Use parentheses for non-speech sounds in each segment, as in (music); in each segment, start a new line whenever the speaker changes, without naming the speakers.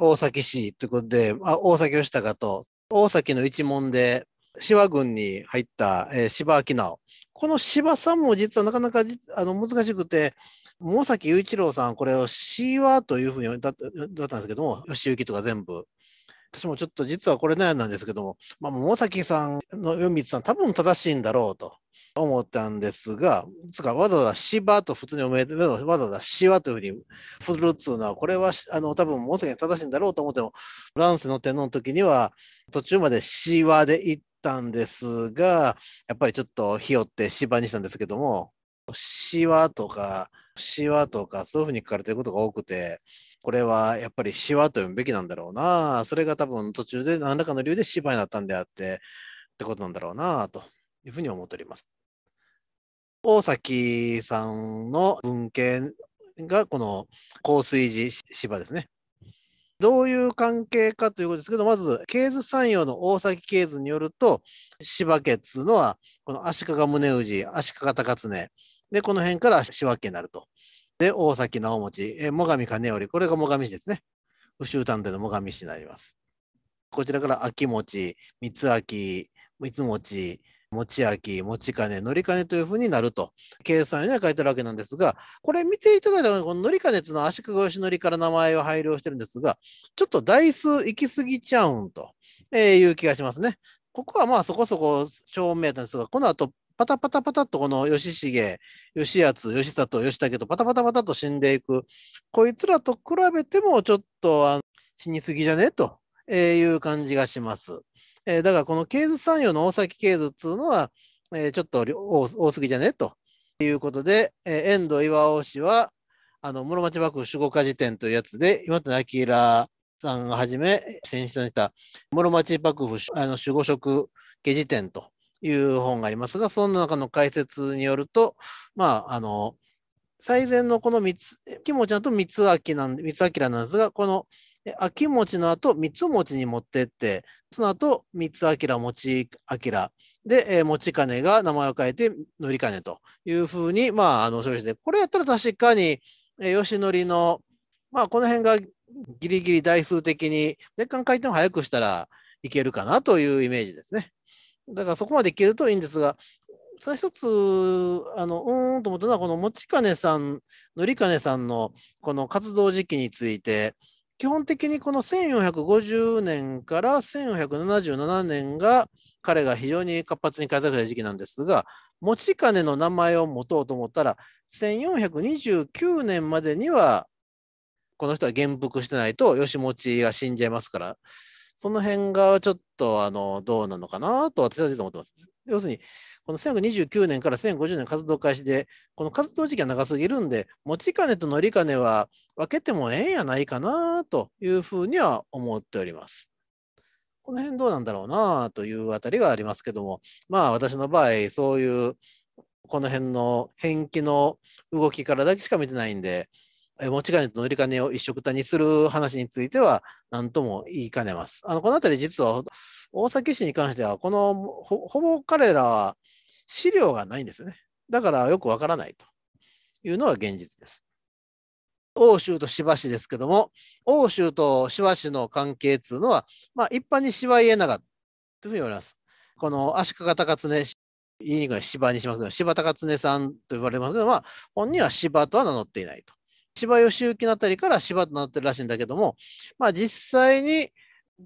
大崎市ということで、あ大崎義孝と、大崎の一門で、志波郡に入った、えー、芝明直。この芝さんも実はなかなかあの難しくて、毛崎雄一郎さん、これをシーというふうにだったんですけども、吉行とか全部。私もちょっと実はこれ悩んだんですけども、まあ、毛崎さんの読光さん、多分正しいんだろうと。思ったんですが、つかわざわざ芝と普通におめでとう、わざわざしわというふうに振るっいうのは、これはあの多分もうすぐに正しいんだろうと思っても、フランスの天皇の時には途中までしわで行ったんですが、やっぱりちょっとひよって芝にしたんですけども、しわとか、しわとか、そういうふうに書かれてることが多くて、これはやっぱりしわと読むべきなんだろうな、それが多分途中で何らかの理由で芝になったんであって、ってことなんだろうなというふうに思っております。大崎さんの文献がこの香水寺芝ですね。どういう関係かということですけど、まず、系図山陽の大崎系図によると、芝家っつうのは、この足利宗氏、足利高常、で、この辺から芝家になると。で、大崎直持、え最上兼頼、これが最上氏ですね。宇宙探偵の最上氏になります。こちらから秋持、三秋、三持、持ち明、持ち金、乗り金というふうになると、計算には書いてあるわけなんですが、これ見ていただいたら、この乗り金っいうのは足利義則から名前を配慮してるんですが、ちょっと台数行き過ぎちゃうんという気がしますね。ここはまあそこそこ正面なんですが、この後パタパタパタとこの義重、義康、義里、義武とパタパタパタと死んでいく、こいつらと比べてもちょっと死にすぎじゃねという感じがします。えー、だからこの経術産業の大崎経術っていうのは、えー、ちょっと多すぎじゃねということで、えー、遠藤岩尾氏は、あの室町幕府守護家辞典というやつで、今田明さんがはじめ選出した室町幕府あの守護職家辞典という本がありますが、その中の解説によると、まあ、あの、最善のこの三つ、木持ちだと三つ明なんで、三つ明なんですが、この秋持ちの後、三つ持ちに持ってって、その後、三つ明、持ち明。で、えー、持ち金が名前を変えて、乗り金というふうに、まあ、あの、処理して、これやったら確かに、えー、吉典の、まあ、この辺がギリギリ台数的に、若間回転を早くしたらいけるかなというイメージですね。だからそこまでいけるといいんですが、その一つ、あの、うーんと思ったのは、この持ち金さん、乗り金さんのこの活動時期について、基本的にこの1450年から1477年が彼が非常に活発に活躍れた時期なんですが、持ち金の名前を持とうと思ったら、1429年までには、この人は元服してないと、吉持が死んじゃいますから、その辺がちょっとあのどうなのかなと私は実は思ってます。要するに、この1929年から1050年活動開始で、この活動時期が長すぎるんで、持ち金と乗り金は分けてもええんやないかなというふうには思っております。この辺どうなんだろうなというあたりがありますけども、まあ私の場合、そういうこの辺の返記の動きからだけしか見てないんで、持ち金と乗り金を一緒くたにする話については、なんとも言いかねます。あのこの辺り実は大崎市に関しては、このほぼ彼らは資料がないんですね。だからよくわからないというのが現実です。欧州と芝市ですけども、欧州と芝市の関係というのは、まあ、一般に芝家長というふうに言われます。この足利高常、言いにくい芝にしますけど、柴高常さんと呼ばれますが、まあ、本人は芝とは名乗っていないと。芝義行のあたりから芝と名乗ってるらしいんだけども、まあ、実際に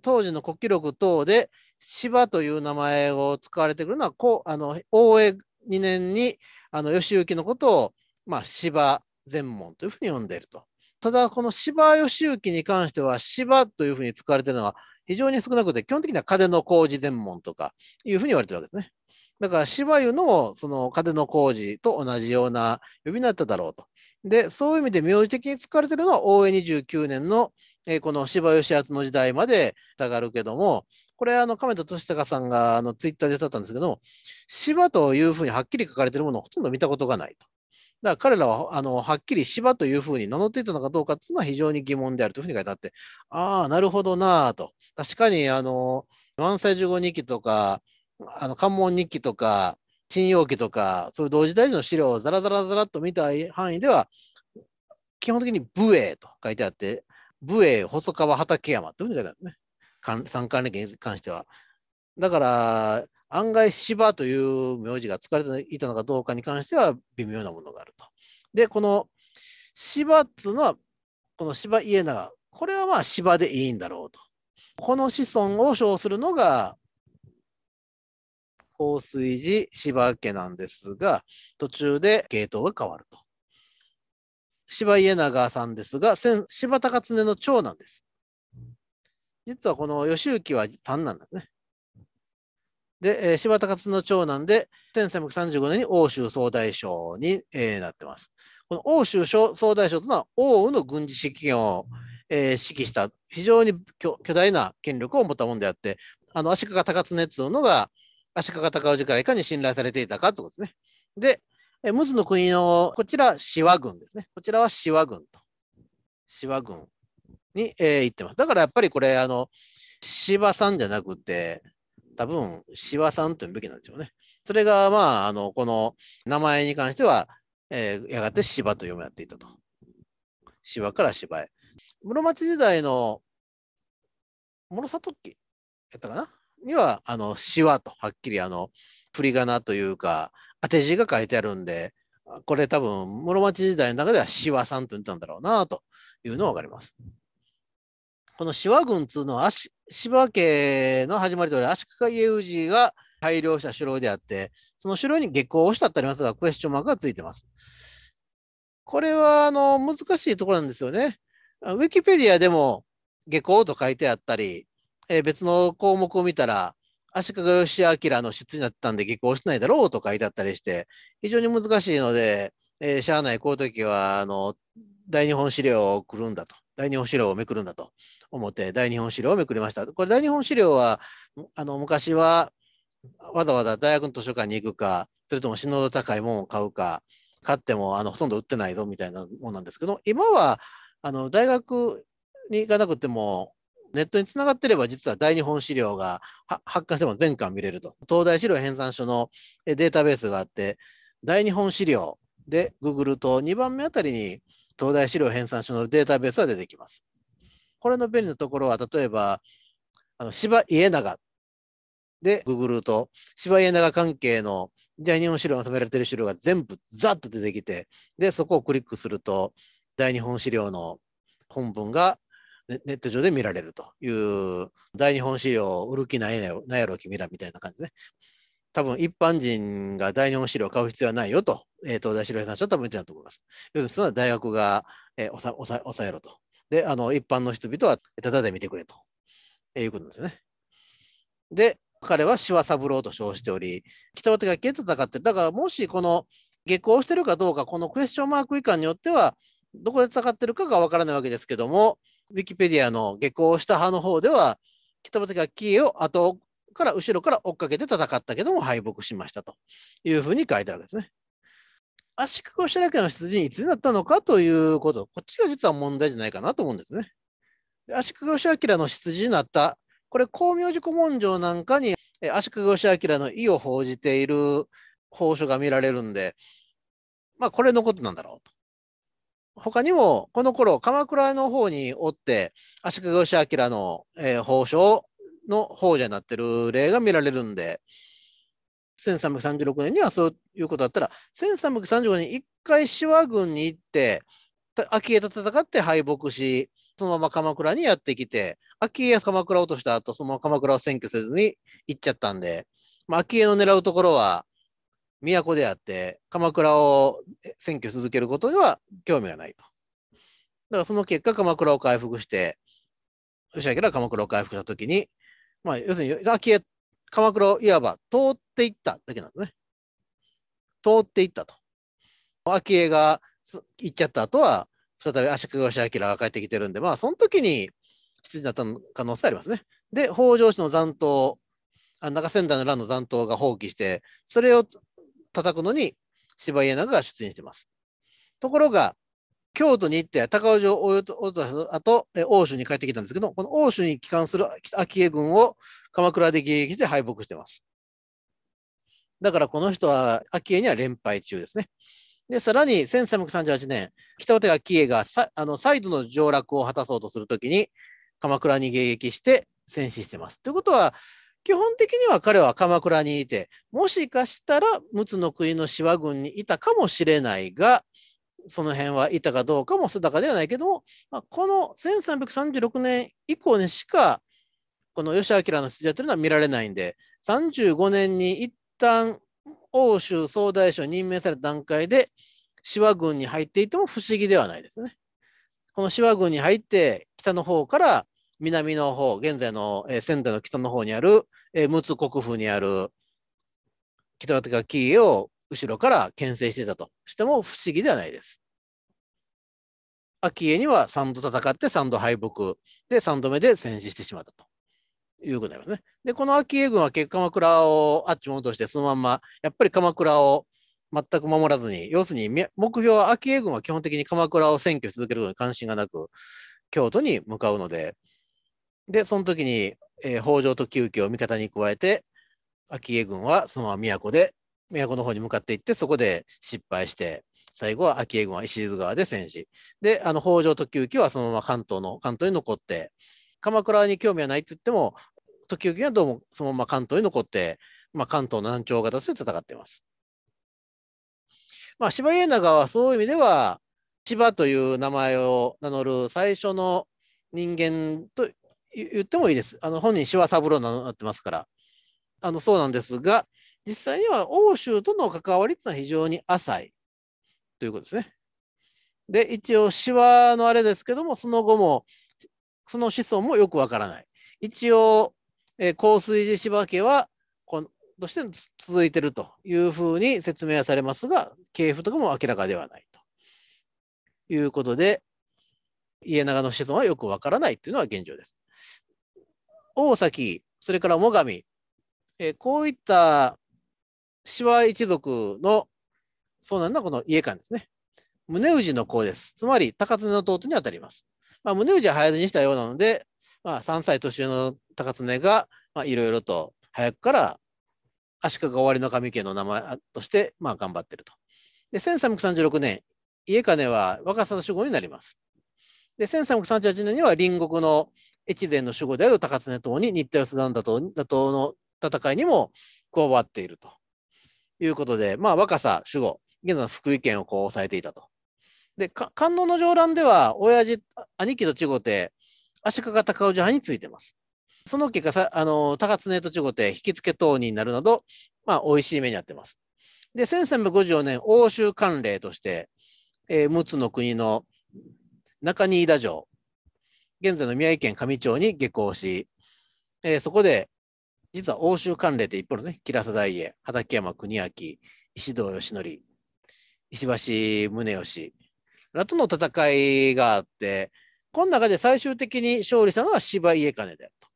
当時の国記録等で芝という名前を使われてくるのは、こうあの大江2年にあの義行のことを、まあ、芝全門というふうに呼んでいると。ただ、この芝義行に関しては、芝というふうに使われているのは非常に少なくて、基本的には風の工事全門とかいうふうに言われてるわけですね。だから、芝湯のその風の工事と同じような呼び名だっただろうと。で、そういう意味で名字的に使われているのは、大江29年のえー、この芝義厚の時代まで下がるけども、これ、あの、亀田俊孝さんが、あの、ツイッターで歌ったんですけども、芝というふうにはっきり書かれてるものをほとんど見たことがないと。だから彼らは、あの、はっきり芝というふうに名乗っていたのかどうかっていうのは非常に疑問であるというふうに書いてあって、ああ、なるほどなぁと。確かに、あの、満載十五日記とか、あの、関門日記とか、信用記とか、そういう同時代の資料をザラザラザラっと見た範囲では、基本的に武衛と書いてあって、武衛、細川、畠山て言うんじゃないのね。三冠歴に関しては。だから、案外芝という名字が使われていたのかどうかに関しては微妙なものがあると。で、この芝っつうのは、この芝家長、これはまあ芝でいいんだろうと。この子孫を称するのが、香水寺芝家なんですが、途中で系統が変わると。柴家長さんですが、柴田勝恒の長男です。実はこの義行は三男ですね。で、えー、柴田勝の長男で、1335年に欧州総大将に、えー、なってます。この欧州総大将というのは、欧雨の軍事指揮を、えー、指揮した、非常に巨大な権力を持ったものであって、あの足利高常というのが、足利高氏からいかに信頼されていたかということですね。で、えムズの国の、こちら、シワ軍ですね。こちらはシワ軍と。シワ軍に、えー、行ってます。だからやっぱりこれ、あの、シワさんじゃなくて、多分、シワさんというべきなんでしょうね。それが、まあ、あの、この名前に関しては、えー、やがて芝と読み合っていたと。芝から芝へ。室町時代の諸里家やったかなには、あの、シワと、はっきり、あの、振り仮名というか、当て字が書いてあるんで、これ多分室町時代の中では志和さんと言ったんだろうなというのが分かります。この志和軍というのは芝家の始まりとおり足利家氏が改良した城であって、その城に下校をしたってありますが、クエスチョンマークがついてます。これはあの難しいところなんですよね。ウィキペディアでも下校と書いてあったり、えー、別の項目を見たら、足利義明の質になったんで、結構押しないだろうとかいてったりして、非常に難しいので、えー、しゃあない、こういう時は、あの、大日本資料をくるんだと。大日本資料をめくるんだと思って、大日本資料をめくりました。これ、大日本資料は、あの、昔は、わざわざ大学の図書館に行くか、それとも死濃度高いものを買うか、買っても、あの、ほとんど売ってないぞみたいなもんなんですけど、今は、あの、大学に行かなくても、ネットにつながっていれば、実は大日本資料が発刊しても全巻見れると。東大資料編纂書のデータベースがあって、大日本資料で Google と2番目あたりに東大資料編纂書のデータベースが出てきます。これの便利なところは、例えば、あの芝家長で Google と芝家長関係の大日本資料が収められている資料が全部ザッと出てきて、で、そこをクリックすると、大日本資料の本文がネット上で見られるという、大日本資料売る気ないなやろ、君らみたいな感じね。多分一般人が大日本資料を買う必要はないよと、えー、東大白井屋さんは多分言ってたと思います。要するにそ大学が、えー、抑え抑えろと。で、あの一般の人々はただで見てくれと、えー、いうことですよね。で、彼はシワ三郎と称しており、北手が消えて戦ってる。だからもしこの下校してるかどうか、このクエスチョンマーク以下によっては、どこで戦ってるかがわからないわけですけども、ウィキペディアの下校した派の方では、北畠がキーを後から後ろから追っかけて戦ったけども敗北しましたというふうに書いてあるわけですね。圧縮をしたの出陣いつになったのかということ、こっちが実は問題じゃないかなと思うんですね。足利義明の出自になった、これ、光明寺古文書なんかに足利義明の意を報じている報書が見られるんで、まあ、これのことなんだろうと。他にも、この頃、鎌倉の方におって、足利義明の、えー、法書の法者になってる例が見られるんで、1336年にはそういうことだったら、1335年に一回志和軍に行って、昭恵と戦って敗北し、そのまま鎌倉にやってきて、昭恵が鎌倉を落とした後、そのまま鎌倉を占拠せずに行っちゃったんで、まあ、昭恵の狙うところは、都であって、鎌倉を占拠し続けることには興味がないと。だからその結果、鎌倉を回復して、吉明が鎌倉を回復したときに、まあ、要するに、昭恵、鎌倉をいわば通っていっただけなんですね。通っていったと。昭恵が行っちゃった後は、再び足利義明が帰ってきてるんで、まあ、その時に羊だった可能性ありますね。で、北条氏の残党、あ中仙台の乱の残党が放棄して、それを叩くのに柴家長が出演しています。ところが、京都に行って高尾城をとした後、欧州に帰ってきたんですけど、この欧州に帰還する昭恵軍を鎌倉で迎撃して敗北してます。だからこの人は昭恵には連敗中ですね。で、さらに1338年、北畠昭恵があの再度の上洛を果たそうとするときに、鎌倉に迎撃して戦死してます。ということは、基本的には彼は鎌倉にいて、もしかしたら陸奥国の志軍にいたかもしれないが、その辺はいたかどうかも定かではないけども、まあ、この1336年以降にしか、この吉明の出場というのは見られないんで、35年に一旦欧州総大将に任命された段階で、志軍に入っていても不思議ではないですね。この志軍に入って、北の方から南の方、現在の、えー、仙台の北の方にある、えー、陸奥国府にある北の手がキーを後ろから牽制していたとしても不思議ではないです。昭恵には3度戦って3度敗北で3度目で戦死してしまったということになりますね。で、この昭家軍は結果鎌倉をあっち戻してそのまんま、やっぱり鎌倉を全く守らずに、要するに目標は昭恵軍は基本的に鎌倉を占拠し続けることに関心がなく、京都に向かうので、で、その時に、えー、北条と急遽を味方に加えて、昭恵軍はそのまま都で、都の方に向かっていって、そこで失敗して、最後は昭恵軍は石津川で戦死。で、あの北条時行はそのまま関東の、関東に残って、鎌倉に興味はないって言っても、時行はどうもそのまま関東に残って、まあ、関東の南朝方として戦っています。まあ、柴家長はそういう意味では、千葉という名前を名乗る最初の人間と言ってもいいです。あの本人、シワ三郎なってますから。あのそうなんですが、実際には欧州との関わりっていうのは非常に浅いということですね。で、一応、シワのあれですけども、その後も、その子孫もよくわからない。一応、え香水寺芝家はこの、として続いてるというふうに説明はされますが、系譜とかも明らかではないということで、家長の子孫はよくわからないというのは現状です。大崎、それから最上、えー、こういった紫波一族のそうなんだ、この家館ですね。宗氏の子です。つまり、高常の弟にあたります。まあ、宗氏は早死にしたようなので、まあ、3歳年上の高常が、まあ、いろいろと早くから足利終わりの神家の名前として、まあ、頑張ってると。で、1336年、家金は若狭守護になります。で、1338年には隣国の越前の守護である高常党に新田安田打倒打倒の戦いにも加わっているということで、まあ、若さ、守護、現在の福井県をこう抑えていたと。で、観音の上覧では、親父、兄貴と地後手、足利高氏派についてます。その結果さ、あの、高常と地後手、引き付け等になるなど、まあ、美味しい目にあってます。で、1354年、欧州慣例として、えー、陸奥の国の中新田城現在の宮城県上町に下校し、えー、そこで、実は欧州関連で一方のね、平佐大栄、畠山国明、石堂義則、石橋宗義らとの戦いがあって、この中で最終的に勝利したのは芝家金であると。だか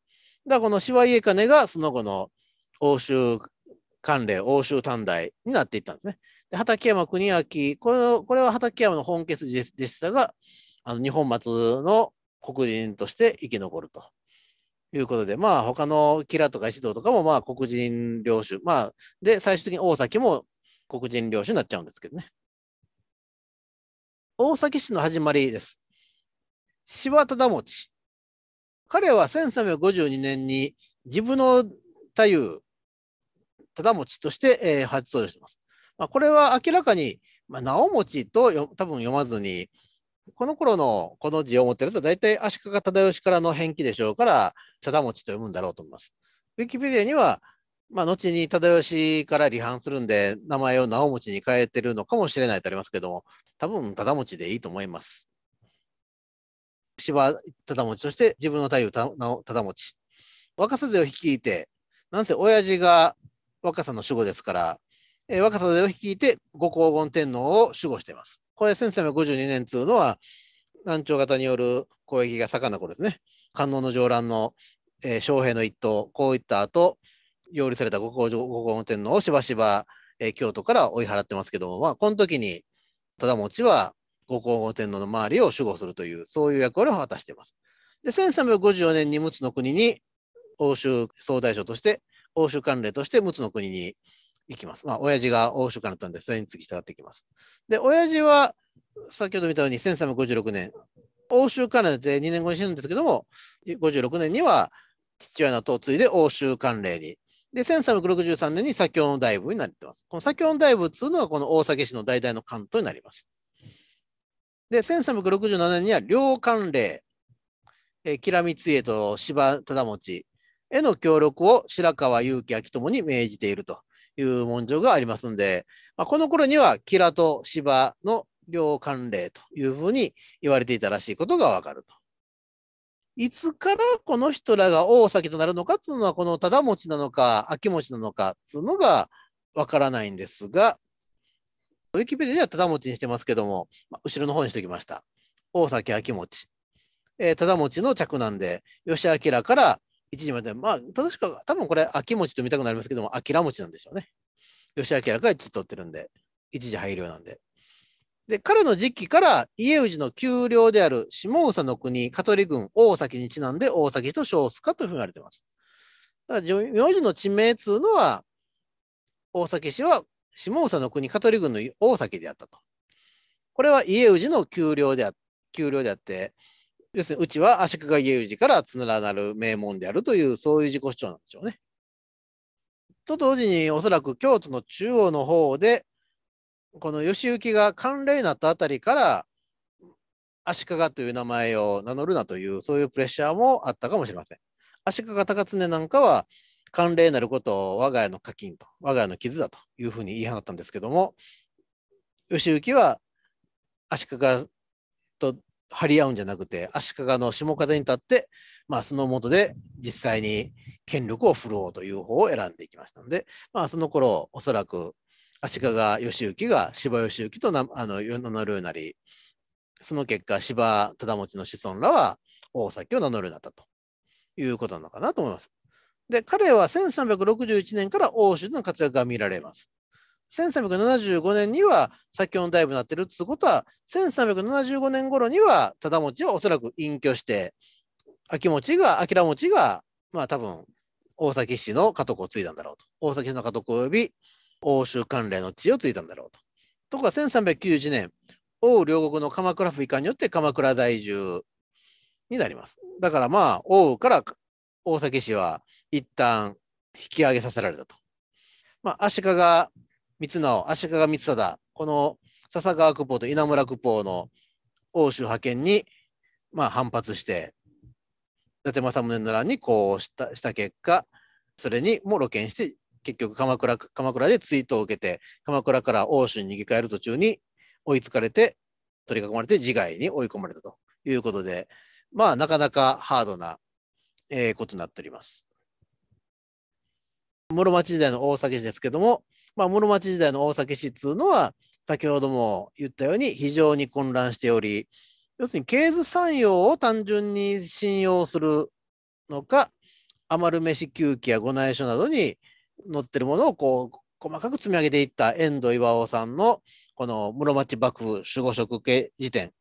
らこの芝家金がその後の欧州関連、欧州短大になっていったんですね。で畠山国明これ、これは畠山の本決でしたが、あの日本松の黒人として生き残るということで、まあ、他のキラとか石堂とかも、まあ、黒人領主、まあ、で、最終的に大崎も黒人領主になっちゃうんですけどね。大崎氏の始まりです。柴忠持。彼は1352年に自分の太夫、忠持として、えー、発想します。まあ、これは明らかに、まあ、直持と多分読まずに、この頃のこの字を持ってるやは大体足利忠義からの変記でしょうから、貞持と読むんだろうと思います。ウィキペディアには、まあ、後に忠義から離反するんで、名前を直持に変えてるのかもしれないとありますけども、多分忠持でいいと思います。芝忠持として自分の太夫忠持。若さ勢を率いて、なんせ親父が若さの守護ですから、え若さ勢を率いて、ご黄金天皇を守護しています。これ1352年っいうのは、南朝方による攻撃が盛んな頃ですね。観音の上乱の、えー、将兵の一党、こういった後、擁立された五皇五天皇をしばしば、えー、京都から追い払ってますけども、まあ、この時に忠持は五皇五天皇の周りを守護するという、そういう役割を果たしています。で、1354年に陸奥の国に欧州総大将として、欧州関連として陸奥の国に行きます。まあ、親父が欧州からったんで、それにつき従っていきます。で、親父は、先ほど見たように1356年、欧州からで2年後に死ぬんですけども、56年には父親の後をいで欧州関連に。で、1363年に左京の大部になってます。この左京の大部というのは、この大崎市の代々の関東になります。で、1367年には両関連、え吉良光えと芝忠持への協力を白川祐樹明ともに命じていると。いう文書がありますんで、まあ、この頃にはキラと芝の両関例というふうに言われていたらしいことがわかると。いつからこの人らが大崎となるのかっていうのは、この忠持なのか、秋持なのかっていうのがわからないんですが、ウィキペディアでは忠持にしてますけども、まあ、後ろの方にしておきました。大崎秋持。えー、忠持の嫡男で、吉明から一時まで、まあ、正しくは、多分これ、秋餅と見たくなりますけども、秋ら餅なんでしょうね。吉明が1取ってるんで、一時配慮なんで。で、彼の時期から家氏の丘陵である下総の国、香取郡大崎にちなんで大崎と称すかというふうに言われています。だから、名字の地名いうのは、大崎氏は下総の国、香取郡の大崎であったと。これは家氏の丘陵であ丘陵であって、要するに、うちは足利家氏からつなる名門であるという、そういう自己主張なんでしょうね。と同時に、おそらく京都の中央の方で、この義行が慣例になったあたりから、足利という名前を名乗るなという、そういうプレッシャーもあったかもしれません。足利高常なんかは、慣例なることを我が家の課金と、我が家の傷だというふうに言い放ったんですけども、義行は足利と張り合うんじゃなくて、足利の下風に立って、まあ、その下で実際に権力を振ろうという方を選んでいきましたので、まあ、その頃おそらく足利義行が柴義行とあの名乗るようになり、その結果、柴忠持の子孫らは大崎を名乗るようになったということなのかなと思います。で、彼は1361年から欧州での活躍が見られます。1375年には先ほど大部になってるってことは、1375年頃には忠持はおそらく隠居して、秋持が、明持が、まあ多分、大崎氏の家督を継いだんだろうと。大崎氏の家督及び欧州関連の地を継いだんだろうと。ところが1391年、王両国の鎌倉府以下によって鎌倉在住になります。だからまあ、王から大崎氏は一旦引き上げさせられたと。まあ、足利三直、足利光忠、この笹川久保と稲村久保の欧州派遣に、まあ、反発して、伊達政宗の乱にこうしたした結果、それにも露見して、結局鎌倉鎌倉で追悼を受けて、鎌倉から欧州に逃げ帰る途中に追いつかれて、取り囲まれて自害に追い込まれたということで、まあ、なかなかハードな、えー、ことになっております。室町時代の大崎市ですけども、まあ、室町時代の大崎市っつうのは、先ほども言ったように非常に混乱しており、要するに経図産業を単純に信用するのか、余る飯休記や御内書などに載ってるものをこう細かく積み上げていった遠藤岩尾さんのこの室町幕府守護職系辞典、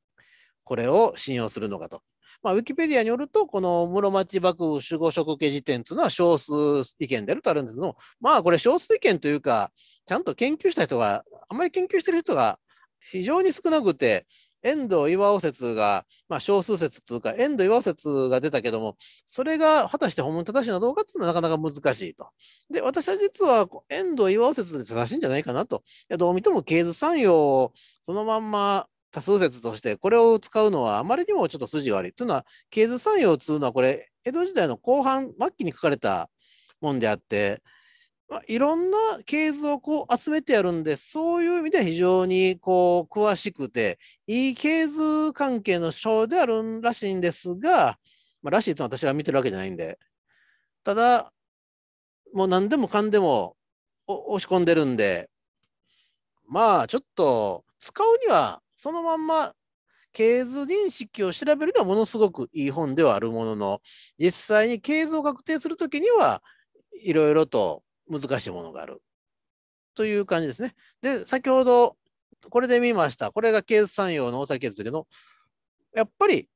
これを信用するのかと。まあ、ウィキペディアによると、この室町幕府守護職系辞典というのは少数意見であるとあるんですけど、まあこれ少数意見というか、ちゃんと研究した人が、あまり研究してる人が非常に少なくて、遠藤岩尾説が、まあ、少数説というか、遠藤岩尾説が出たけども、それが果たして本物正しいのどうっていうのはなかなか難しいと。で、私は実は遠藤岩尾説で正しいんじゃないかなと。いやどう見ても経図産業をそのまんま多数説として、これを使うのはあまりにもちょっと筋が悪い。というのは、経図産用つうのは、これ、江戸時代の後半、末期に書かれたもんであって、まあ、いろんな系図をこう集めてやるんで、そういう意味では非常にこう詳しくて、いい系図関係の章であるらしいんですが、まあ、らしいつも私は見てるわけじゃないんで、ただ、もう何でもかんでも押し込んでるんで、まあちょっと使うにはそのまんま経図認識を調べるのはものすごくいい本ではあるものの、実際に系図を確定するときには、いろいろと難しいものがある。という感じですね。で、先ほど、これで見ました。これが系図産業の大酒ですけど、やっぱり、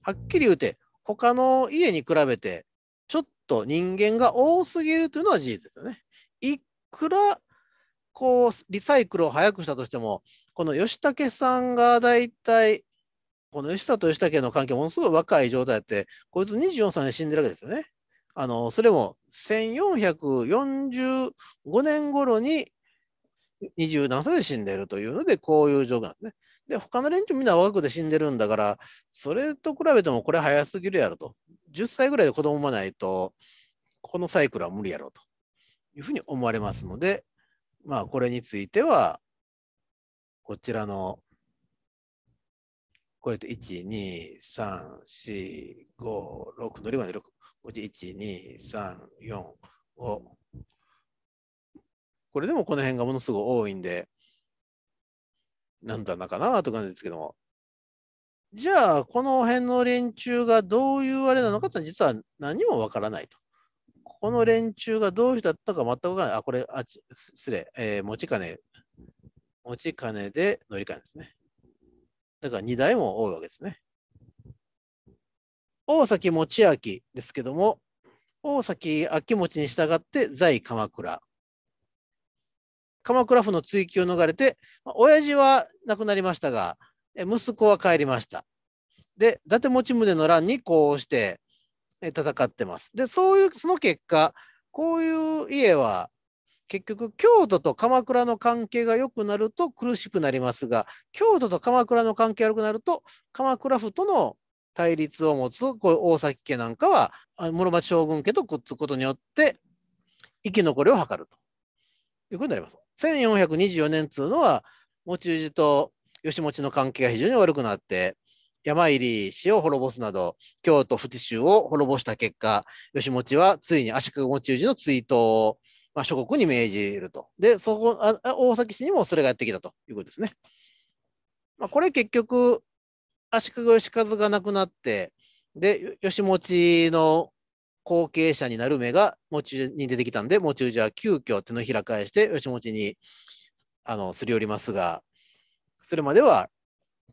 はっきり言うて、他の家に比べて、ちょっと人間が多すぎるというのは事実ですよね。いくら、こう、リサイクルを早くしたとしても、この吉武さんが大体、この吉田と吉武の関係、ものすごい若い状態で、こいつ24歳で死んでるわけですよね。あのそれも1445年頃に27歳で死んでるというので、こういう状況なんですね。で、他の連中みんな若くて死んでるんだから、それと比べてもこれ早すぎるやろと。10歳ぐらいで子供産まないと、このサイクルは無理やろというふうに思われますので、まあ、これについては、こちらの、これで1、2、3、4、5、6、乗りまで6、こっち1、2、3、4、5。これでもこの辺がものすごい多いんで、なんだなかなとかなんですけども。じゃあ、この辺の連中がどういうあれなのかって実は何もわからないと。この連中がどういう人だったか全くわからない。あ、これ、あ失礼、えー、持ち金持ち金で乗り換えですね。だから2台も多いわけですね。大崎持明ですけども、大崎秋持に従って在鎌倉。鎌倉府の追及を逃れて、親父は亡くなりましたが、息子は帰りました。で、伊達持宗の乱にこうして戦ってます。で、そういう、その結果、こういう家は結局京都と鎌倉の関係が良くなると苦しくなりますが京都と鎌倉の関係が良くなると鎌倉府との対立を持つこう大崎家なんかは室町将軍家とくっつくことによって生き残りを図るということになります。1424年というのは持ち氏と義持の関係が非常に悪くなって山入氏を滅ぼすなど京都府知州を滅ぼした結果義持はついに足利持ち氏の追悼をまあ、諸国に命じると。で、そこあ大崎市にもそれがやってきたということですね。まあ、これ結局、足利義和が亡くなって、で、義持の後継者になる目が持ちに出てきたんで、持ち氏は急遽手のひら返して義持にあのすり寄りますが、それまでは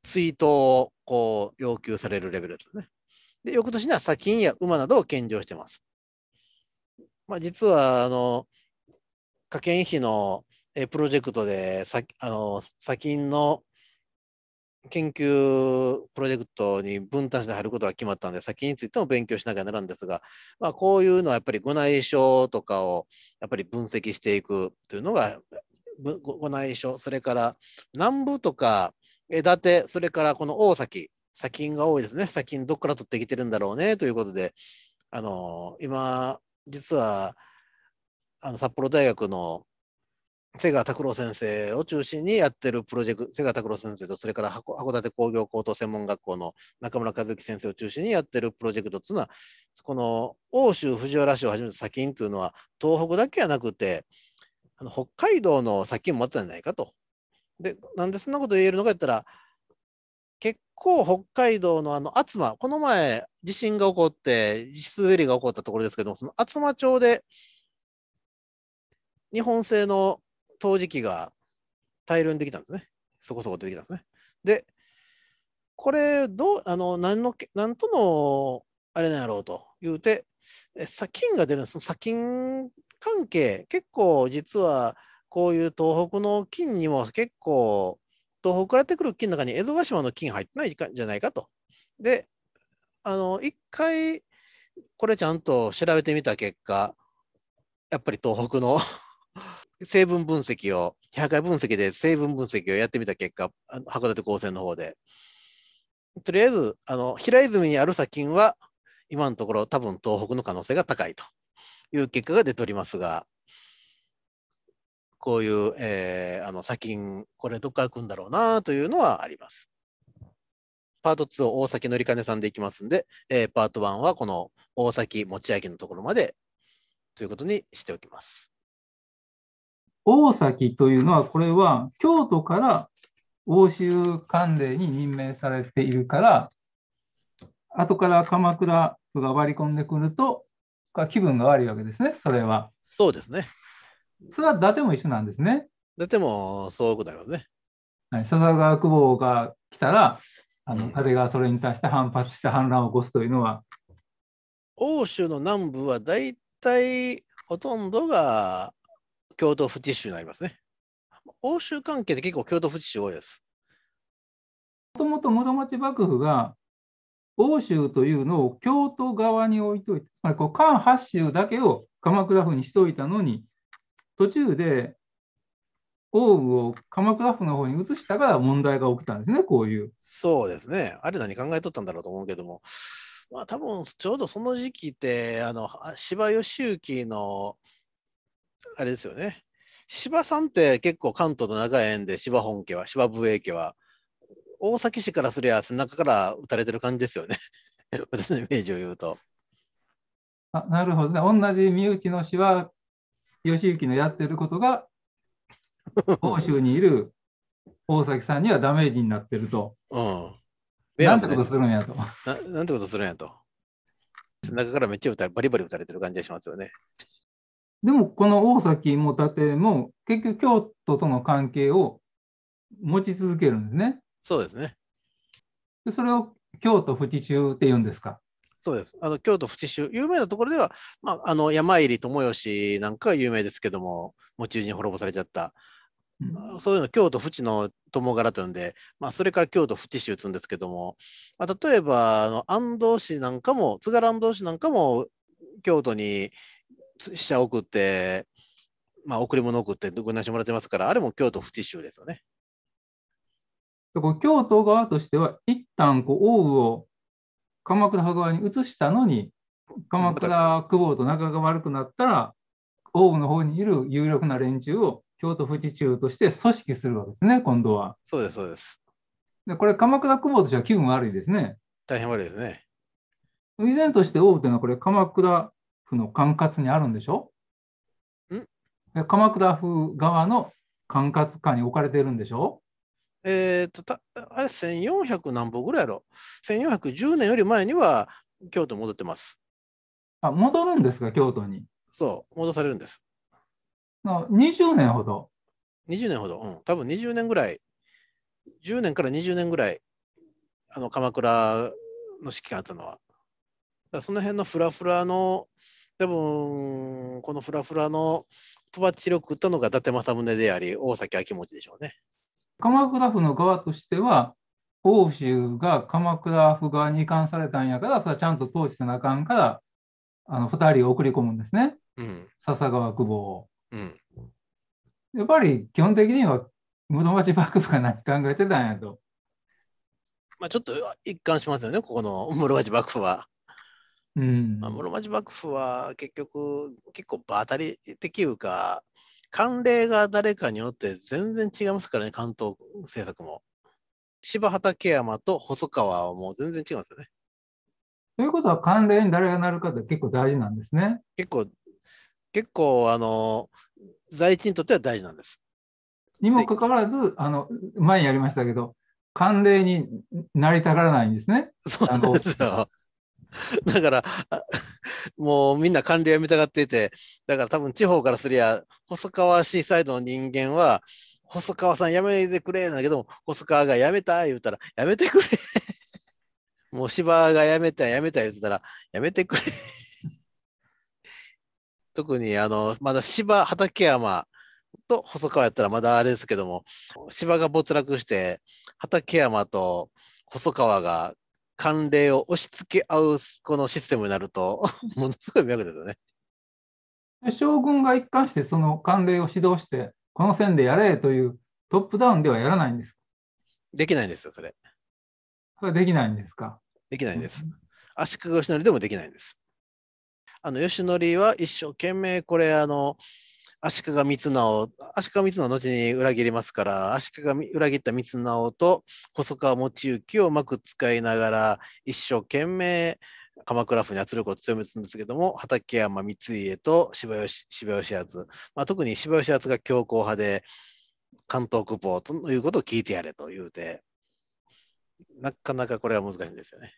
追悼をこう要求されるレベルですね。で、翌年には砂金や馬などを献上してます。まあ、実はあの科研費のプロジェクトでさあの砂金の研究プロジェクトに分担して入ることが決まったので、砂金についても勉強しなきゃならんですが、まあ、こういうのはやっぱりご内省とかをやっぱり分析していくというのがご内省、それから南部とか枝手、それからこの大崎、砂金が多いですね。砂金どこから取ってきてるんだろうねということで、あの今実はあの札幌大学の瀬川拓郎先生を中心にやってるプロジェクト、瀬川拓郎先生と、それから函館工業高等専門学校の中村和樹先生を中心にやってるプロジェクトっていうのは、この欧州藤原氏をはじめと砂金というのは、東北だけじゃなくて、あの北海道の砂金もあったんじゃないかと。で、なんでそんなこと言えるのか言ったら、結構北海道のあの厚真、この前地震が起こって、地滑りが起こったところですけども、その厚真町で、日本製の陶磁器が大量にできたんですね。そこそこ出てきたんですね。で、これ、どう、あの、何の、何との、あれなんやろうと言うて、砂金が出るんです。砂金関係、結構実は、こういう東北の金にも結構、東北からやってくる金の中に江戸ヶ島の金入ってないじゃないかと。で、あの、一回、これちゃんと調べてみた結果、やっぱり東北の成分分析を、100回分析で成分分析をやってみた結果、函館高専の方で。とりあえず、あの平泉にある砂金は、今のところ多分東北の可能性が高いという結果が出ておりますが、こういう、えー、あの砂金、これどっから来るんだろうなというのはあります。パート2を大崎のりかねさんでいきますんで、えー、パート1はこの大崎持ち上げのところまでということにしておきます。
大崎というのは、これは京都から欧州関連に任命されているから、後から鎌倉府が割り込んでくると、気分が悪いわけですね、それは。そうですね。それは伊達も一緒なんですね。伊達もそういうことだろうね。はい、笹川久保が来たら、あの伊達がそれに対して反発して反乱を起こすというのは。
欧州の南部は大体ほとんどが
京都府知事になりますね。欧州関係で結構京都府知事多いです。もともと室町幕府が欧州というのを京都側に置いといて、つまりこう関八州だけを鎌倉府にしといたのに、途中で王武を鎌倉府の方に移したから問題が起きたんですね、こういう。
そうですね、あれ何考えとったんだろうと思うけども、まあ多分ちょうどその時期って、あの柴義行のあれですよね。芝さんって結構関東の長い縁で芝本家は芝武衛家は大崎市からすりゃ背中から打たれてる感じですよね (laughs) 私のイメ
ージを言うと。あなるほどね同じ身内の芝は義行のやってることが欧 (laughs) 州にいる大崎さんにはダメージになってると。
うん、ね、なんてことするんやと。ななんてことするんやと。背中からめっちゃ打たれバリバリ打たれてる感じがしますよね。
でもこの大崎も達も結局京都との関係を持ち続けるんですね。そうですね。でそれを京都府知州って言うんですか。
そうです。あの京都府知州、有名なところでは、まあ、あの山入智義なんかが有名ですけども、持ち主に滅ぼされちゃった。うん、そういうの京都府知の友柄というんで、まあ、それから京都府知州言うんですけども、まあ、例えばあの安藤氏なんかも津軽安藤氏なんかも京都に飛車送って、まあ、贈り物送ってごしてもらってますから、あれも京都府知ィですよね。
京都側としては、一旦こう王具を鎌倉派側に移したのに、鎌倉久保と仲が悪くなったら、王具の方にいる有力な連中を京都府知中として組織するわけですね、今度は。そうです、そうです。でこれ、鎌倉久保としては気分悪いですね。大変悪いですね。依然として王というのは、これ、鎌倉府の管轄にあるんでしょん鎌倉府側の管轄下に置かれてるんでしょえーと、たあれ1400何歩ぐらいやろ1410年より前には
京都戻ってます
あ戻るんですか京都に
そう戻されるんです
20年ほど
20年ほど、うん、多分20年ぐらい10年から20年ぐらいあの鎌倉の式があったのはその辺のフラフラのでも、このフラフラのとばっちりを食ったのが伊達政宗であり、大崎秋持でしょうね。
鎌倉府の側としては、奥州が鎌倉府側に移管されたんやから、それはちゃんと通してなあかんから、あの2人を送り込むんですね、うん、笹川久保を、うん。やっぱり基本的には室町幕府が何考えてたんやと。
まあ、ちょっと一貫しますよね、ここの室町幕府は。うん、まあ、室町幕府は結局結構場当たり的いうか慣例が誰かによって全然違いますからね関東政策も柴畠山と細川はもう全然違いますよね
ということは慣例に誰がなるかって結構大事なんですね結構結構あの在地にとっては大事なんですにもかかわらずあの前にやりましたけど慣例になりたがらないんですね。そうなんですよ。
(laughs) だから、(laughs) もうみんな官僚辞めたがってて、だから多分地方からすりゃ、細川シーサイドの人間は、細川さん辞めてくれなんだけども、細川が辞めた言うたら、辞めてくれ。(laughs) もう芝が辞めた辞めた言うたら、辞めてくれ。特にあの、まだ芝畠山と細川やったらまだあれですけども、芝が没落して、畠山と細川が慣例を押し付け合うこのシステムになると、(laughs) ものすごい迷惑だすよね。
将軍が一貫してその慣例を指導して、この線でやれというトップダウンではやらないんですできないんですよ、それ。それできないんですか。できないんです。足利義
則でもできないんです。あの義則は一生懸命これあの足利三直、足利三直後に裏切りますから、足利が裏切った三直と細川持行をうまく使いながら、一生懸命鎌倉府に圧力を強めてんですけども、畠山光家と柴吉柴吉圧、まあ、特に柴吉圧が強硬派で、関東区法ということを聞いてやれと言うて、なかなかこれは難しいんですよね。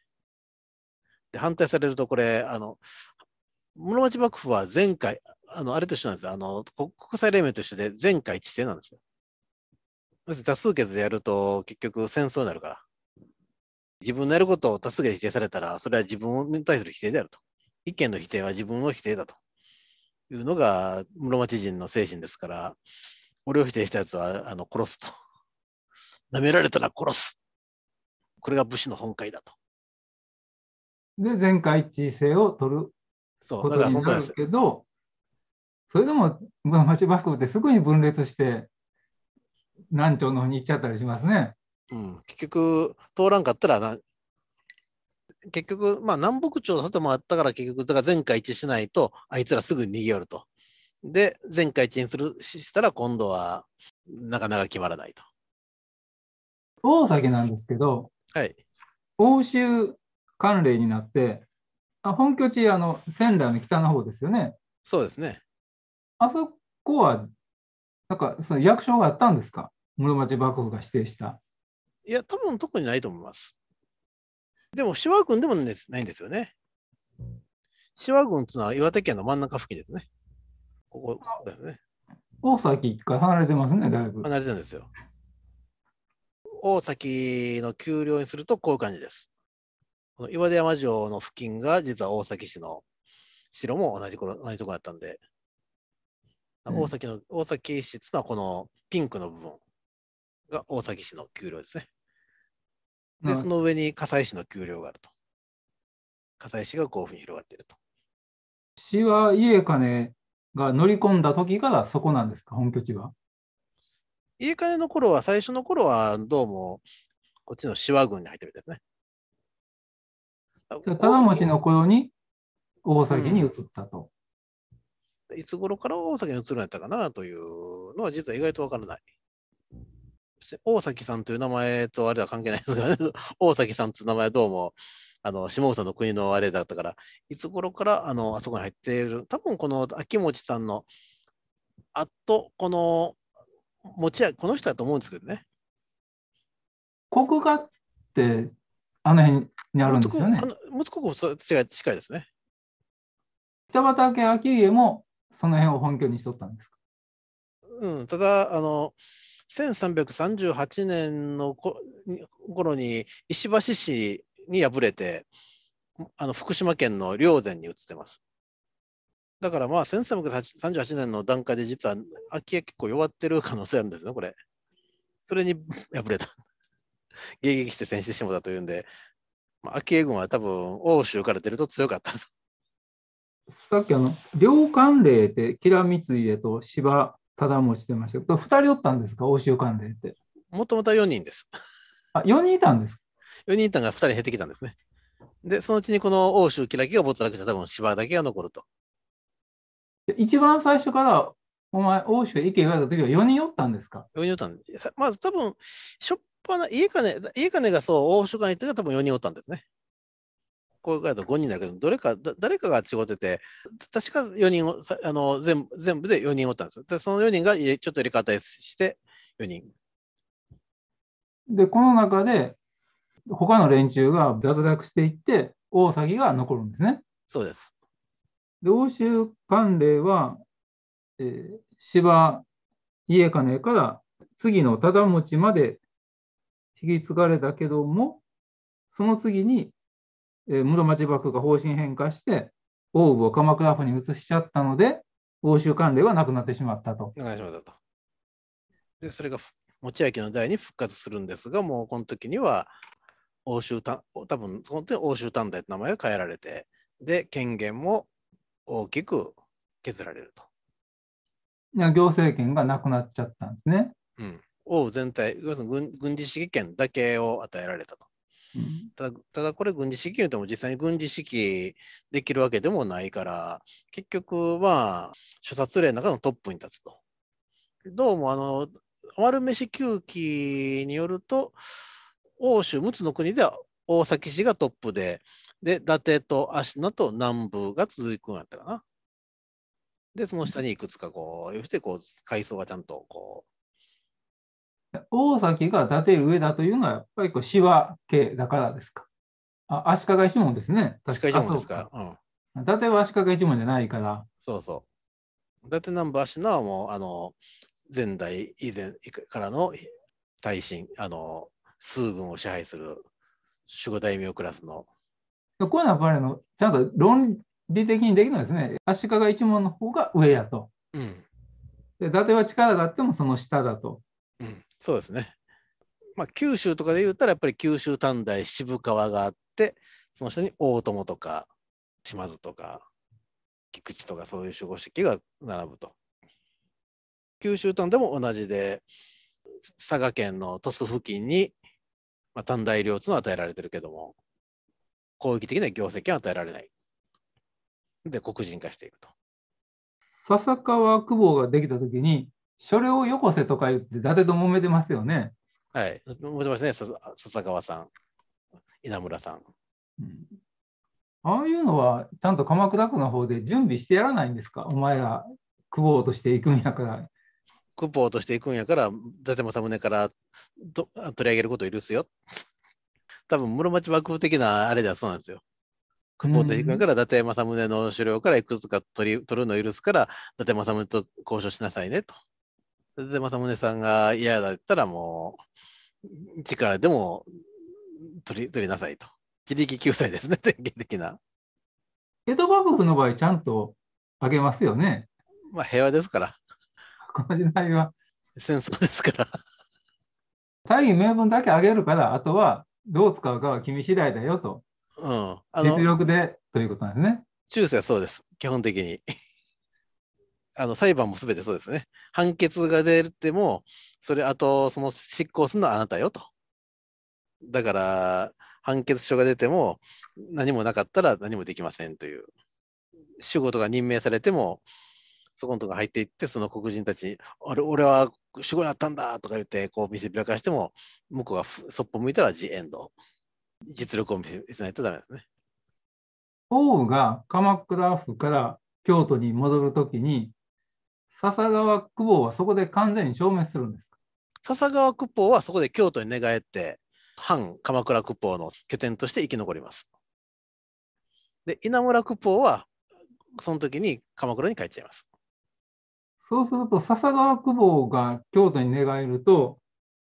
で、反対されると、これ、あの、室町幕府は前回、あの、あれと一緒なんですよ。あの、国際連盟と一緒で前回一斉なんですよ。要するに多数決でやると結局戦争になるから。自分のやることを多数決で否定されたら、それは自分に対する否定であると。意見の否定は自分の否定だというのが室町人の精神ですから、俺を否定したやつはあの殺すと。舐められたら殺す。これが武士の本懐だと。
で、全会一致性を取るそことになるけど、それでも、まあ、町幕府ってすぐに分裂して、南朝の方に行っちゃったりしますね。うん、結局、通らんかったらな、
結局、まあ、南北朝の外もあったから、結局、だから全会一致しないと、あいつらすぐ逃げ寄ると。で、全会一致にするしたら、今度は、なかなか決まらないと。
大崎なんですけど、はい、欧州慣例になって、あ本拠地、あの仙台の北の方ですよね。そうですね。あそこは、なんかその役所があったんですか、室町幕府が指定した。いや、多分特にないと思います。でも、志和郡でもないんですよね。
志和郡っていうのは岩手県の真ん中付近ですね。ここここだよね。
大崎か回離れてますね、だいぶ。離れてるんですよ。
大崎の丘陵にするとこういう感じです。この岩出山城の付近が実は大崎市の城も同じ頃同じとこだったんで、うん、大崎の大崎市ってのはこのピンクの部分が大崎市の丘陵ですね。で、その上に葛西市の丘陵があると。葛西市がこういうふうに広がっていると。
市は家金が乗り込んだ時からそこなんですか、本拠地は。
家金の頃は、最初の頃はどうもこっちの芝和郡に入ってるんですね。長持の
頃に大崎に移った
と、うん、いつ頃から大崎に移るんやったかなというのは実は意外とわからない。大崎さんという名前とあれは関係ないですからね。(laughs) 大崎さんという名前はどうも、あの、下草の国のあれだったから、いつ頃から、あの、あそこに入っている、多分この秋持さんの、あと、この、持ちこの人だと思うんですけどね。
国画ってあの辺にあるんですよね。むつこもそ違い近いですね。北畠明家もその辺を本拠にしとったんですか
うん、ただ、あの、1338年のこ頃に石橋氏に敗れて、あの福島県の霊山に移ってます。だからまあ1338年の段階で実は秋家結構弱ってる可能性あるんですね、これ。それに敗れた。迎撃して戦死してもたというんで、まあ、昭恵軍は多分欧州から出ると強
かったさっきあの、両官令って、吉良光家と芝忠もしてましたけど、2人おったんですか、欧州官令って。もともとは4人です。あ、4人いたんですか
?4 人いたんが2人減ってきたんですね。で、そのうち
にこの欧州
キラキが没落した多分芝だけが残ると。
一番最初から、お前、欧州へ意見言われた時は4人おったんですか ?4 人おったんです。まず多分、しょぱな、
家金、家金がそう、大所管行って方多分4人おったんですね。
こういう回だと5人だけど、
どれか、だ誰かが違ってて、確か4人を、あの全部全部で4人おったんですで、その4人がちょっと入れ方して、4人。
で、この中で、他の連中が脱落していって、大崎が残るんですね。そうです。で、欧州関連は、えー、芝家金から次の忠持まで引き継がれたけども、その次に、えー、室町幕府が方針変化して、王府を鎌倉府に移しちゃったので、欧州関連はなくなってしまったと。なくしまったと。
で、それが持明の代に復活するんですが、もうこの時には、欧州た多分その時欧州短大と名前が変えられて、で、権限も大きく削られると。
いや行政権がなくなっちゃったんですね。う
ん、を全体、要するに軍事指揮権だけを与えられたと。うん、ただただこれ軍事指揮権でも実際に軍事指揮できるわけでもないから結局まあ諸殺令の中のトップに立つと。どうもあの丸飯9期によると欧州陸奥の国では大崎市がトップでで伊達と芦名と南部が続くんやったかな。でその下にいくつかこういうふうにこう階層がちゃんとこう
大崎が伊てる上だというのは、やっぱりこうしわ系だからですか。あ足利一門ですね。確かに。足利一門ですか。うん、伊達は足利一門じゃないから。
そうそう。伊達南部足のはもう、あの、前代以前からの大臣、あの、数軍を支配する守護大名クラスの。
こういうのはやっぱりの、ちゃんと論理的にできないですね。足利一門の方が上やと。うん。で、伊達は力があってもその下だと。うん。そうですね。まあ、九州
とかで言ったらやっぱり九州短大渋川があってその下に大友とか島津とか菊池とかそういう守護式が並ぶと。九州短でも同じで佐賀県の鳥栖付近に、まあ、短大領地の与えられてるけども広域的な業績は与えられない。
で黒人化していくと。笹川久保ができた時にそれをよこせとか言って、伊達と揉めてますよね。はい、揉めてますね、笹川さん、稲村さん。うん、ああいうのは、ちゃんと鎌倉区の方で準備してやらないんですか、お前ら、久保としていくんやから。
久保としていくんやから、伊達政宗からと取り上げること許すよ。多分室町幕府的なあれだそうなんですよ。久保としていくんやから、伊達政宗の所領からいくつか取り取るの許すから、伊達政宗と交渉しなさいねと。で、政宗さんが嫌だったらもう、力
でも取り取りなさいと。自力救済ですね、(laughs) 典型的な。江戸幕府の場合、ちゃんとあげますよね。まあ、平和ですから。この時代は。戦争ですから。大義名分だけあげるから、あとはどう使うかは君次第だよと。うん、実力でということなんですね。中世はそうです、基本的に。あの裁判も全てそうです
ね。判決が出ても、それ、あと、その執行するのはあなたよと。だから、判決書が出ても、何もなかったら何もできませんという。主語とか任命されても、そこのとこ入っていって、その黒人たちに、あれ、俺は主語だったんだとか言って、こう見せびらかしても、向こうがそっぽ向いたら、ジエンド。実力を見せないとダメですね。
王が鎌倉府から京都に戻るときに笹川久保はそこで完全に消滅するんですか笹川久保
はそこで京都に寝返って反鎌倉久保の拠点として生き残ります。で稲村久保はその時に鎌倉に帰っちゃいます。
そうすると笹川久保が京都に寝返ると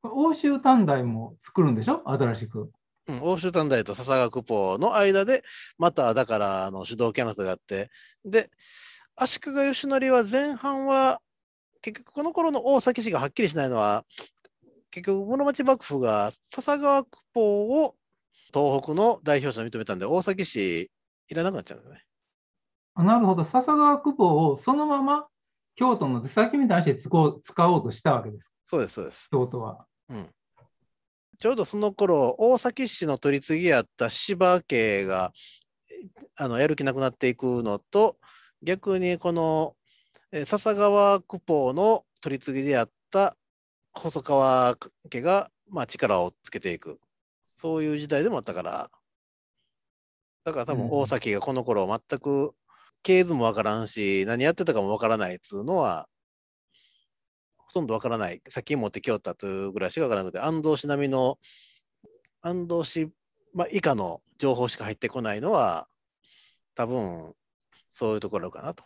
欧州短大も作るんでしょ新しく。
うん、欧州短大と笹川久保の間でまただからあの主導権ャがあってで足利義則は前半は、結局この頃の大崎氏がはっきりしないのは、結局室町幕府が笹
川久保を
東北の代表者に認めたんで、大崎氏いらなくなっ
ちゃうんだね。なるほど、笹川久保をそのまま京都の出先に対して使おう使おうとしたわけです。そうです、そうです。京都は。うん、ちょうど
その頃大崎市の取り次ぎやった芝家があのやる気なくなっていくのと、逆にこの、え笹川久保の取り次ぎであった細川家が、まあ、力をつけていくそういう時代でもあったからだから多分大崎がこの頃全く経図もわからんし何やってたかもわからないっつうのはほとんどわからない先に持ってきよったというぐらいしかわからなくて安藤氏並みの安藤氏、まあ、以下の情報しか入ってこないのは
多分そういうところかなと。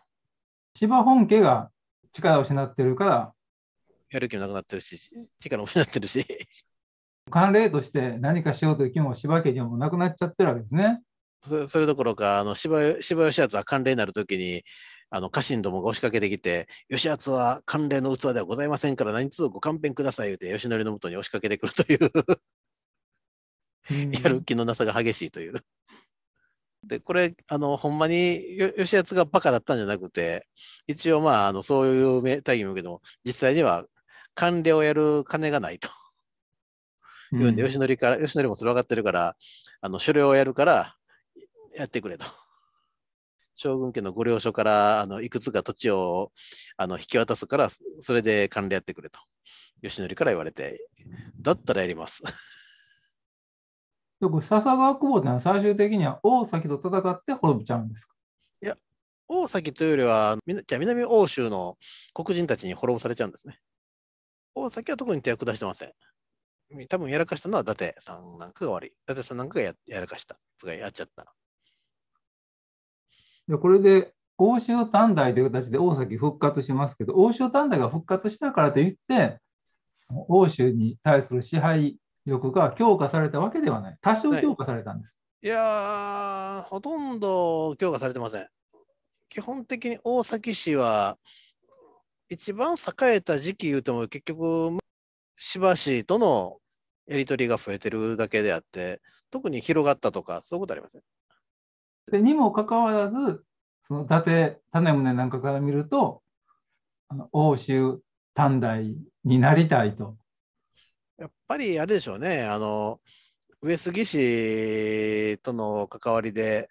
芝本家が力を失ってるから。やる気もなくなってるし、力も失ってるし。慣例として何かしようという気も芝家にもなくなっちゃってるわけですね。
そそれどころか、あの芝吉厚は慣例になるときに、あの家臣どもが押しかけてきて、吉厚は慣例の器ではございませんから、何通ご勘弁くださいって、吉典のもとに押しかけてくるという (laughs) やる気のなさが激しいという。で、これ、あの、ほんまに吉安がバカだったんじゃなくて、一応まあ、あのそういう大義もけど、実際には官僚をやる金がないと。うん、吉典から、吉典もそれ分かってるから、あの、所領をやるから、やってくれと。将軍家のご領所から、あの、いくつか土地を、あの、引き渡すから、それで官僚やってくれと。吉則から言われて、だったらやります。
よく笹川久保ってのは最終的には大崎と戦って滅びちゃうんですか
いや、大崎というよりは、じゃあ南欧州の黒人たちに滅ぼされちゃうんですね。大崎は特に手を下してません。多分やらかしたのは伊達さんなんかが悪い。伊達さんなんかがややらかした。つかやっちゃった。
でこれで欧州短大という形で大崎復活しますけど、欧州短大が復活したからといって、欧州に対する支配力が強化されたわけではない。多少強化されたんです。
い、やほとんど強化されてません。基本的に大崎市は、一番栄えた時期言うても、結局、しばしとのやり取りが増えてるだけであって、特に広がったとか、そういうことありません
でにもかかわらず、その伊達種宗なんかから見ると、あの欧州短大になりたいと
やっぱりあれでしょうね、あの上杉氏との関わりで、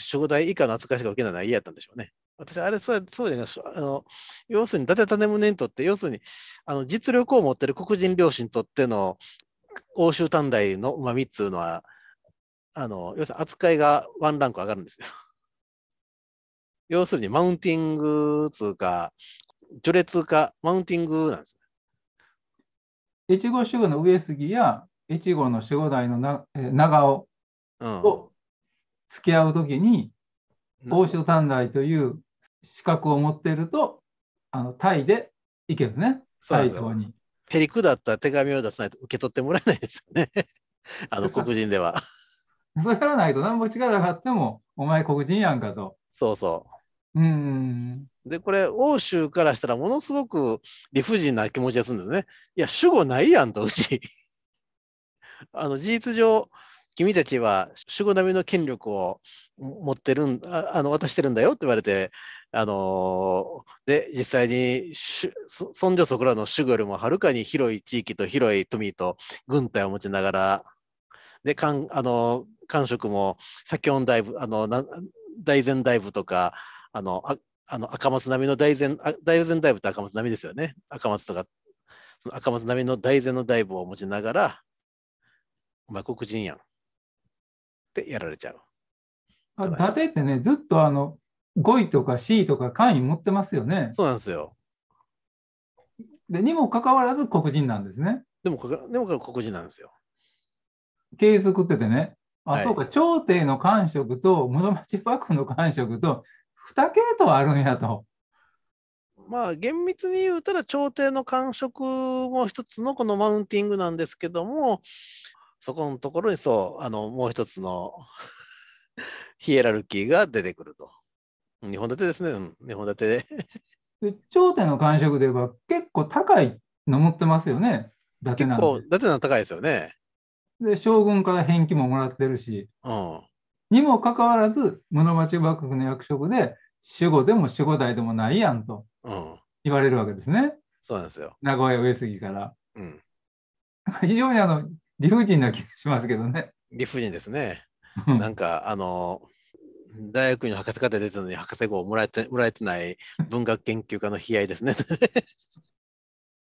初代以下の懐かしか受けない嫌やったんでしょうね。私、あれ、そうそうじゃないあの要するに、伊達種宗にとって、要するにあの実力を持ってる黒人漁師にとっての欧州短大のうまみっつうのは、あの要するに扱いがワンランク上がるんですよ。要するに、マウンティングつうか、序
列か、マ
ウンティングなんです。
越後守護の上杉や越後の守護代のな、長尾と付き合う時に、大塩欧州短大という資格を持っていると、あのタイで行けるね、最高に。へりくだったら手紙を出さないと受け取ってもらえないですよね、(laughs) あの黒人では。それからないと何も力があっても、お前黒人やんかと。そうそで、これ、欧州からしたらもの
すごく理不尽な気持ちがするんですね。いや、主語ないやんと、うち。(laughs) あの事実上、君たちは主語並みの権力を持ってるんあの渡してるんだよって言われて、あのー、で実際に尊女そこらの主語よりもはるかに広い地域と広い富と軍隊を持ちながらで官あの官職も先ほど大部あの大前大部とかあの、ああの赤松並みの大前、大前大部って赤松並みですよね。赤松とか、その赤松並みの大前の大部を持ちながら、お前黒人やん。ってやられちゃう。
あ伊達ってね、ずっとあの5位とか4位とか簡位持ってますよね。そうなんですよ。でにもかかわらず黒人なんですね。でもかでも黒人なんですよ。継作っててね、あ、はい、そうか、朝廷の官職と室町幕府の官職と二系統あるんやと。
まあ厳密に言うたら朝廷の官職も一つのこのマウンティングなんですけどもそこのところにそうあのもう一つの (laughs) ヒエラルキー
が出てくると。日本立てですね、日本立てで。頂の感触で言えば、結構高いの持ってますよね、伊達なんて。結構、伊達なん高いですよね。で、将軍から返金ももらってるし、うん、にもかかわらず、室町幕府の役職で、守護でも守護代でもないやんと言われるわけですね。うん、そうなんですよ。名古屋上杉から。うん、非常にあの理不尽な気がしますけどね。理不尽ですね。なんか、あの、
大学院の博士課程出てるのに博士号をもらえてもらえてない文学研究家の悲哀ですね。